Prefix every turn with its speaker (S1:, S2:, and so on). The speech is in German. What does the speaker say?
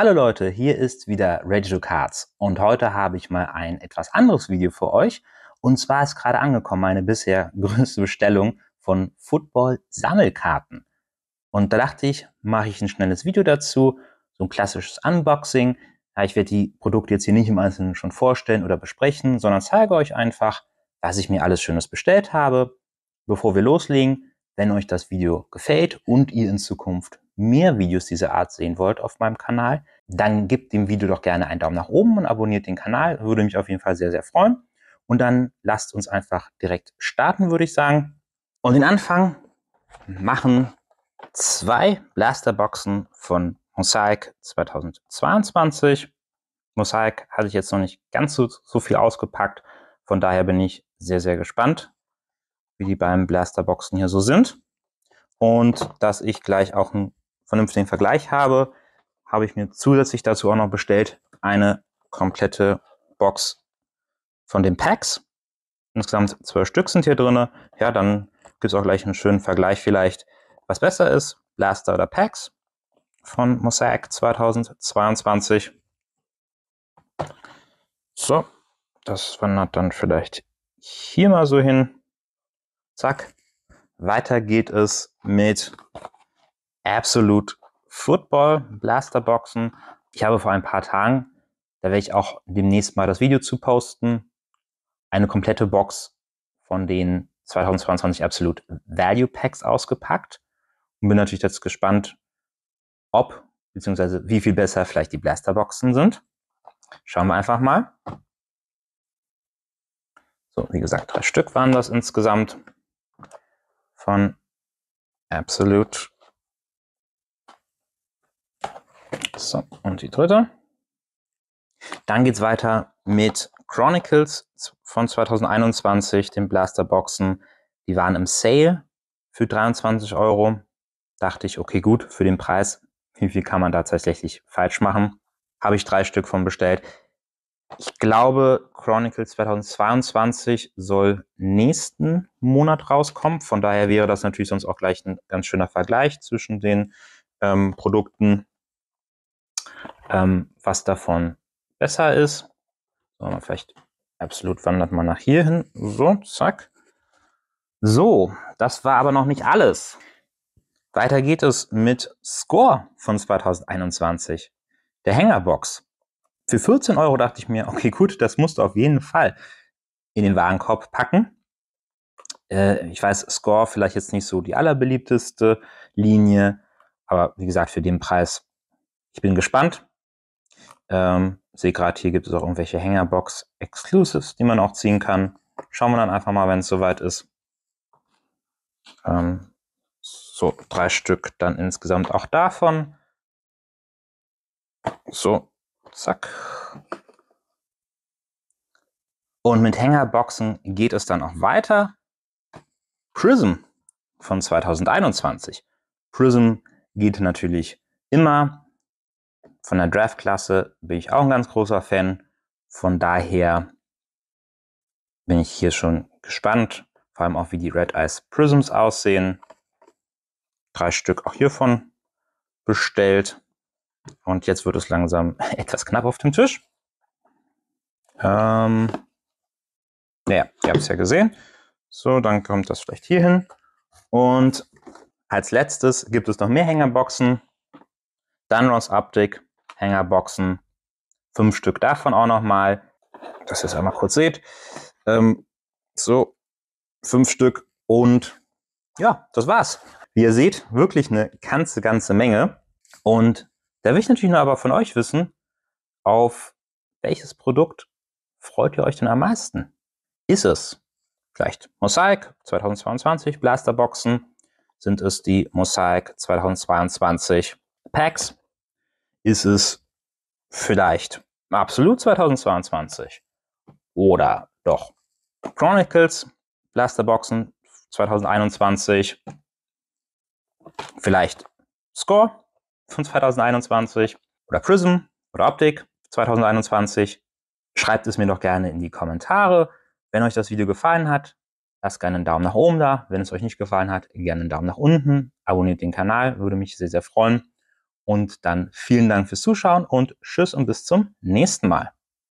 S1: Hallo Leute, hier ist wieder Reggio Cards und heute habe ich mal ein etwas anderes Video für euch. Und zwar ist gerade angekommen meine bisher größte Bestellung von Football-Sammelkarten. Und da dachte ich, mache ich ein schnelles Video dazu, so ein klassisches Unboxing. ich werde die Produkte jetzt hier nicht im Einzelnen schon vorstellen oder besprechen, sondern zeige euch einfach, was ich mir alles Schönes bestellt habe. Bevor wir loslegen, wenn euch das Video gefällt und ihr in Zukunft mehr Videos dieser Art sehen wollt auf meinem Kanal, dann gebt dem Video doch gerne einen Daumen nach oben und abonniert den Kanal. Würde mich auf jeden Fall sehr, sehr freuen. Und dann lasst uns einfach direkt starten, würde ich sagen. Und den Anfang machen zwei Blasterboxen von Mosaic 2022. Mosaic hatte ich jetzt noch nicht ganz so, so viel ausgepackt. Von daher bin ich sehr, sehr gespannt, wie die beiden Blasterboxen hier so sind. Und dass ich gleich auch ein vernünftigen Vergleich habe, habe ich mir zusätzlich dazu auch noch bestellt eine komplette Box von den Packs. Insgesamt zwölf Stück sind hier drin. Ja, dann gibt es auch gleich einen schönen Vergleich vielleicht, was besser ist, Blaster oder Packs von Mosaic 2022. So, das wandert dann vielleicht hier mal so hin. Zack. Weiter geht es mit Absolute Football, Blasterboxen. Ich habe vor ein paar Tagen, da werde ich auch demnächst mal das Video zu posten, eine komplette Box von den 2022 Absolute Value Packs ausgepackt und bin natürlich jetzt gespannt, ob beziehungsweise wie viel besser vielleicht die Blasterboxen sind. Schauen wir einfach mal. So, wie gesagt, drei Stück waren das insgesamt von Absolute so, und die dritte. Dann geht es weiter mit Chronicles von 2021, den Blasterboxen. Die waren im Sale für 23 Euro. Dachte ich, okay, gut, für den Preis, wie viel kann man da tatsächlich falsch machen? Habe ich drei Stück von bestellt. Ich glaube, Chronicles 2022 soll nächsten Monat rauskommen. Von daher wäre das natürlich sonst auch gleich ein ganz schöner Vergleich zwischen den ähm, Produkten ähm, was davon besser ist. So, vielleicht absolut wandert man nach hier hin. So, zack. So, das war aber noch nicht alles. Weiter geht es mit Score von 2021, der Hängerbox. Für 14 Euro dachte ich mir, okay, gut, das musst du auf jeden Fall in den Warenkorb packen. Äh, ich weiß, Score vielleicht jetzt nicht so die allerbeliebteste Linie, aber wie gesagt, für den Preis, ich bin gespannt. Ähm, sehe gerade, hier gibt es auch irgendwelche Hängerbox-Exclusives, die man auch ziehen kann. Schauen wir dann einfach mal, wenn es soweit ist. Ähm, so, drei Stück dann insgesamt auch davon. So, zack. Und mit Hängerboxen geht es dann auch weiter. Prism von 2021. Prism geht natürlich immer. Von der Draft-Klasse bin ich auch ein ganz großer Fan. Von daher bin ich hier schon gespannt, vor allem auch wie die Red Eyes Prisms aussehen. Drei Stück auch hiervon bestellt. Und jetzt wird es langsam etwas knapp auf dem Tisch. Ähm, naja, ihr habt es ja gesehen. So, dann kommt das vielleicht hier hin. Und als letztes gibt es noch mehr Hängerboxen. Dunrounds Optik Hängerboxen. Fünf Stück davon auch nochmal, dass ihr es einmal kurz seht. Ähm, so, fünf Stück und ja, das war's. Wie ihr seht, wirklich eine ganze, ganze Menge. Und da will ich natürlich nur aber von euch wissen, auf welches Produkt freut ihr euch denn am meisten? Ist es vielleicht Mosaic 2022 Blasterboxen? Sind es die Mosaic 2022 Packs? ist es vielleicht absolut 2022 oder doch Chronicles, Blasterboxen 2021, vielleicht Score von 2021 oder Prism oder Optik 2021. Schreibt es mir doch gerne in die Kommentare. Wenn euch das Video gefallen hat, lasst gerne einen Daumen nach oben da. Wenn es euch nicht gefallen hat, gerne einen Daumen nach unten. Abonniert den Kanal, würde mich sehr, sehr freuen. Und dann vielen Dank fürs Zuschauen und tschüss und bis zum nächsten Mal.